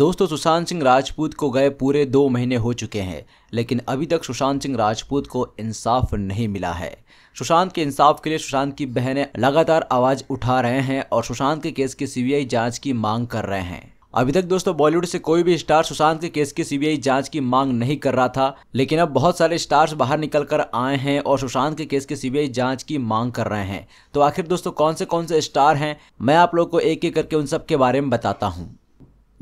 दोस्तों सुशांत सिंह राजपूत को गए पूरे दो महीने हो चुके हैं लेकिन अभी तक सुशांत सिंह राजपूत को इंसाफ नहीं मिला है सुशांत के इंसाफ के लिए सुशांत की बहनें लगातार आवाज़ उठा रहे हैं और सुशांत के केस की सीबीआई जांच की मांग कर रहे हैं अभी तक दोस्तों बॉलीवुड से कोई भी स्टार सुशांत के केस की सीबीआई जांच की मांग नहीं कर रहा था लेकिन अब बहुत सारे स्टार्स बाहर निकल कर आए हैं और सुशांत के केस की सीबीआई जांच की मांग कर रहे हैं तो आखिर दोस्तों कौन से कौन से स्टार हैं मैं आप लोग को एक एक करके उन सब के बारे में बताता हूँ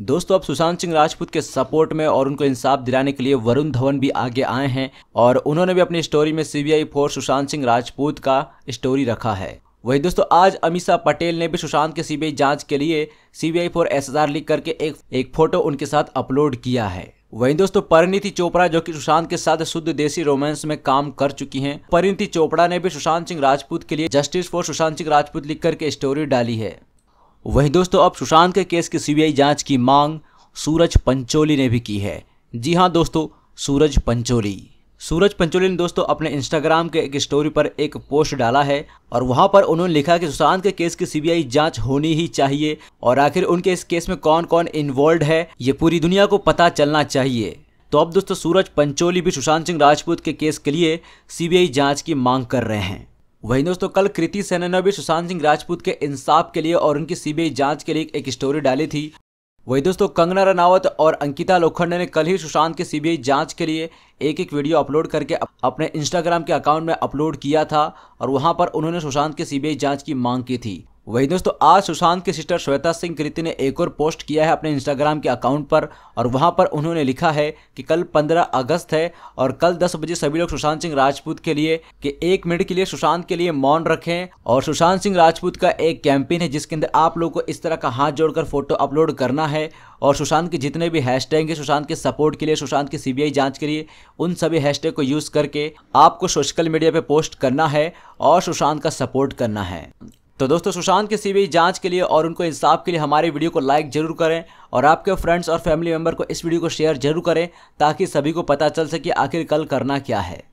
दोस्तों अब सुशांत सिंह राजपूत के सपोर्ट में और उनको इंसाफ दिलाने के लिए वरुण धवन भी आगे आए हैं और उन्होंने भी अपनी स्टोरी में सीबीआई फोर सुशांत सिंह राजपूत का स्टोरी रखा है वही दोस्तों आज अमीषा पटेल ने भी सुशांत के सीबीआई जांच के लिए सीबीआई फोर आर लिख करके एक एक फोटो उनके साथ अपलोड किया है वहीं दोस्तों परिणीति चोपड़ा जो कि सुशांत के साथ शुद्ध देसी रोमांस में काम कर चुकी हैं परिणीति चोपड़ा ने भी सुशांत सिंह राजपूत के लिए जस्टिस फॉर सुशांत सिंह राजपूत लिख करके स्टोरी डाली है वहीं दोस्तों अब सुशांत के केस की सीबीआई जांच की मांग सूरज पंचोली ने भी की है जी हाँ दोस्तों सूरज पंचोली सूरज पंचोली ने दोस्तों अपने इंस्टाग्राम के एक स्टोरी पर एक पोस्ट डाला है और वहां पर उन्होंने लिखा कि सुशांत के केस की सीबीआई जांच होनी ही चाहिए और आखिर उनके इस केस में कौन कौन इन्वॉल्व है ये पूरी दुनिया को पता चलना चाहिए तो अब दोस्तों सूरज पंचोली भी सुशांत सिंह राजपूत के केस के लिए सीबीआई जांच की मांग कर रहे हैं वहीं दोस्तों कल कृति सेना ने भी सुशांत सिंह राजपूत के इंसाफ के लिए और उनकी सीबीआई जांच के लिए एक स्टोरी डाली थी वही दोस्तों कंगना रनावत और अंकिता लोखंडे ने कल ही सुशांत के सीबीआई जांच के लिए एक एक वीडियो अपलोड करके अपने इंस्टाग्राम के अकाउंट में अपलोड किया था और वहां पर उन्होंने सुशांत के सीबीआई जांच की मांग की थी वही दोस्तों आज सुशांत के सिस्टर श्वेता सिंह कृति ने एक और पोस्ट किया है अपने इंस्टाग्राम के अकाउंट पर और वहां पर उन्होंने लिखा है कि कल 15 अगस्त है और कल 10 बजे सभी लोग सुशांत सिंह राजपूत के लिए कि एक मिनट के लिए सुशांत के लिए मौन रखें और सुशांत सिंह राजपूत का एक कैंपेन है जिसके अंदर आप लोग को इस तरह का हाथ जोड़कर फोटो अपलोड करना है और सुशांत के जितने भी हैशटैग हैं सुशांत के सपोर्ट के लिए सुशांत की सीबीआई जांच के लिए उन सभी हैशटैग को यूज़ करके आपको सोशल मीडिया पे पोस्ट करना है और सुशांत का सपोर्ट करना है तो दोस्तों सुशांत की सीबीआई जांच के लिए और उनको इंसाफ के लिए हमारे वीडियो को लाइक जरूर करें और आपके फ्रेंड्स और फैमिली मेम्बर को इस वीडियो को शेयर जरूर करें ताकि सभी को पता चल सके आखिर कल करना क्या है